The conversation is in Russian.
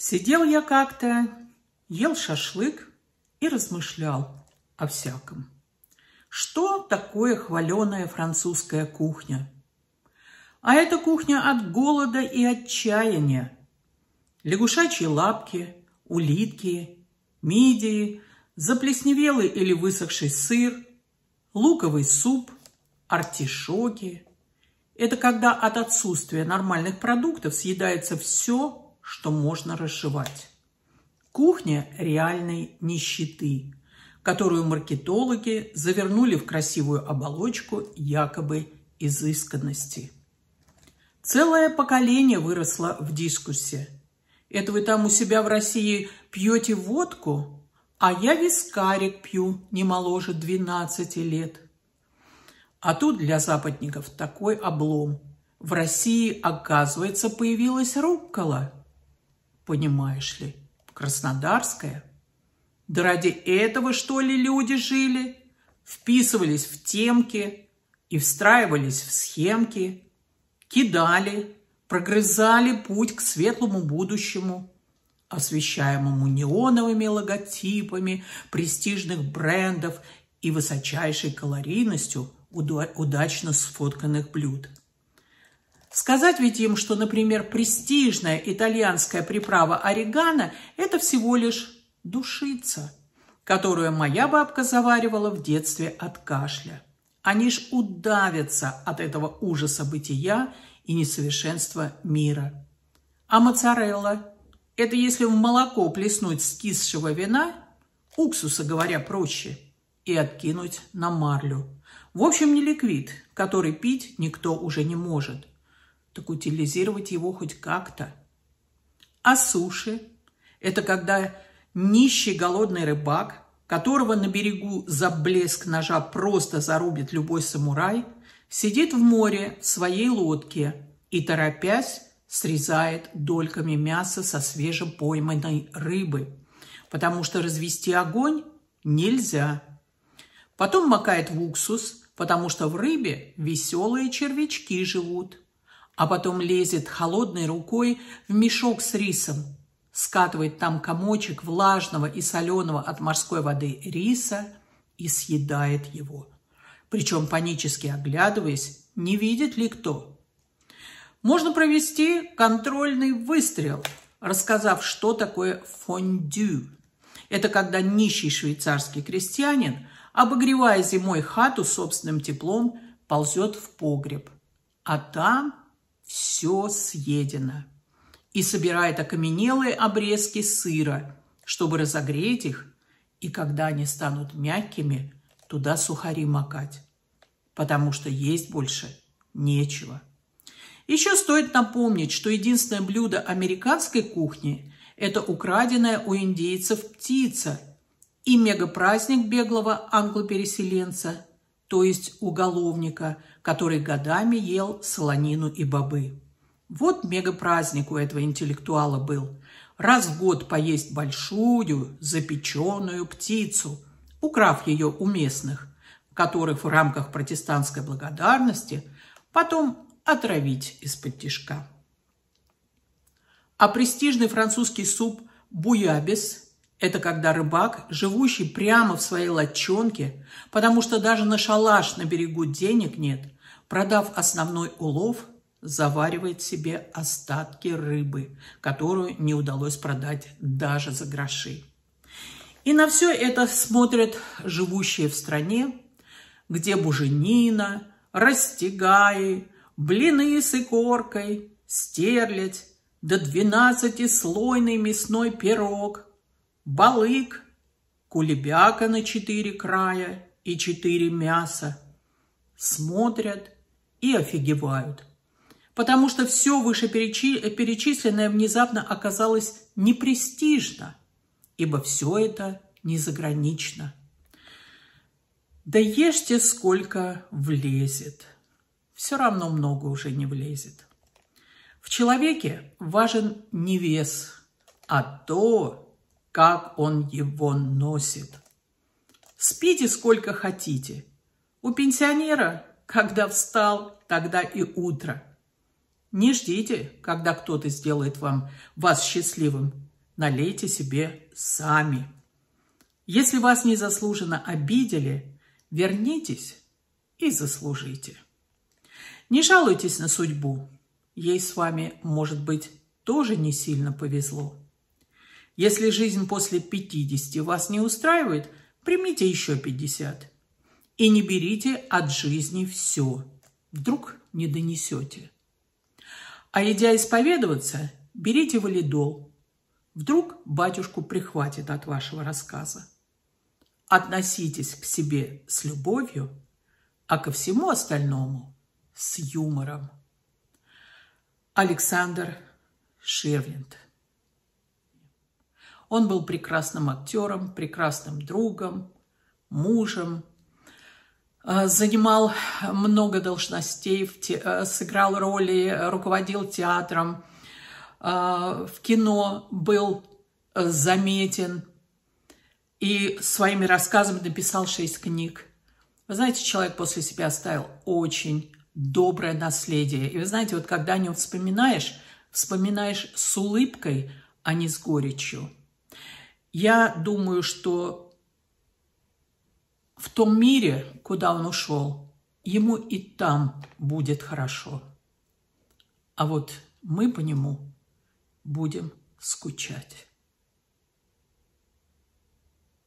Сидел я как-то, ел шашлык и размышлял о всяком. Что такое хваленая французская кухня? А это кухня от голода и отчаяния. Лягушачьи лапки, улитки, мидии, заплесневелый или высохший сыр, луковый суп, артишоки. Это когда от отсутствия нормальных продуктов съедается все, что можно расшивать. Кухня реальной нищеты, которую маркетологи завернули в красивую оболочку якобы изысканности. Целое поколение выросло в дискуссии. Это вы там у себя в России пьете водку, а я вискарик пью не моложе 12 лет. А тут для западников такой облом. В России, оказывается, появилась руккола – понимаешь ли, краснодарская. Да ради этого, что ли, люди жили? Вписывались в темки и встраивались в схемки, кидали, прогрызали путь к светлому будущему, освещаемому неоновыми логотипами престижных брендов и высочайшей калорийностью уда- удачно сфотканных блюд – Сказать ведь им, что, например, престижная итальянская приправа орегано – это всего лишь душица, которую моя бабка заваривала в детстве от кашля. Они ж удавятся от этого ужаса бытия и несовершенства мира. А моцарелла – это если в молоко плеснуть скисшего вина, уксуса, говоря проще, и откинуть на марлю. В общем, не ликвид, который пить никто уже не может так утилизировать его хоть как-то. А суши – это когда нищий голодный рыбак, которого на берегу за блеск ножа просто зарубит любой самурай, сидит в море в своей лодке и, торопясь, срезает дольками мяса со свежепойманной рыбы, потому что развести огонь нельзя. Потом макает в уксус, потому что в рыбе веселые червячки живут а потом лезет холодной рукой в мешок с рисом, скатывает там комочек влажного и соленого от морской воды риса и съедает его. Причем панически оглядываясь, не видит ли кто. Можно провести контрольный выстрел, рассказав, что такое фондю. Это когда нищий швейцарский крестьянин, обогревая зимой хату собственным теплом, ползет в погреб. А там все съедено. И собирает окаменелые обрезки сыра, чтобы разогреть их, и когда они станут мягкими, туда сухари макать, потому что есть больше нечего. Еще стоит напомнить, что единственное блюдо американской кухни – это украденная у индейцев птица и мегапраздник беглого англопереселенца то есть уголовника, который годами ел солонину и бобы. Вот мегапраздник у этого интеллектуала был. Раз в год поесть большую запеченную птицу, украв ее у местных, которых в рамках протестантской благодарности потом отравить из-под тишка. А престижный французский суп «Буябес» Это когда рыбак, живущий прямо в своей лодчонке, потому что даже на шалаш на берегу денег нет, продав основной улов, заваривает себе остатки рыбы, которую не удалось продать даже за гроши. И на все это смотрят живущие в стране, где буженина, растягаи, блины с икоркой, стерлядь, да двенадцатислойный мясной пирог – балык, кулебяка на четыре края и четыре мяса. Смотрят и офигевают. Потому что все вышеперечисленное внезапно оказалось непрестижно, ибо все это не загранично. Да ешьте, сколько влезет. Все равно много уже не влезет. В человеке важен не вес, а то, как он его носит. Спите сколько хотите. У пенсионера, когда встал, тогда и утро. Не ждите, когда кто-то сделает вам, вас счастливым. Налейте себе сами. Если вас незаслуженно обидели, вернитесь и заслужите. Не жалуйтесь на судьбу. Ей с вами, может быть, тоже не сильно повезло. Если жизнь после 50 вас не устраивает, примите еще 50. И не берите от жизни все. Вдруг не донесете. А идя исповедоваться, берите валидол. Вдруг батюшку прихватит от вашего рассказа. Относитесь к себе с любовью, а ко всему остальному с юмором. Александр Ширвинд. Он был прекрасным актером, прекрасным другом, мужем, э, занимал много должностей, э, сыграл роли, руководил театром, э, в кино был заметен и своими рассказами написал шесть книг. Вы знаете, человек после себя оставил очень доброе наследие. И вы знаете, вот когда о нем вспоминаешь, вспоминаешь с улыбкой, а не с горечью – я думаю, что в том мире, куда он ушел, ему и там будет хорошо. А вот мы по нему будем скучать.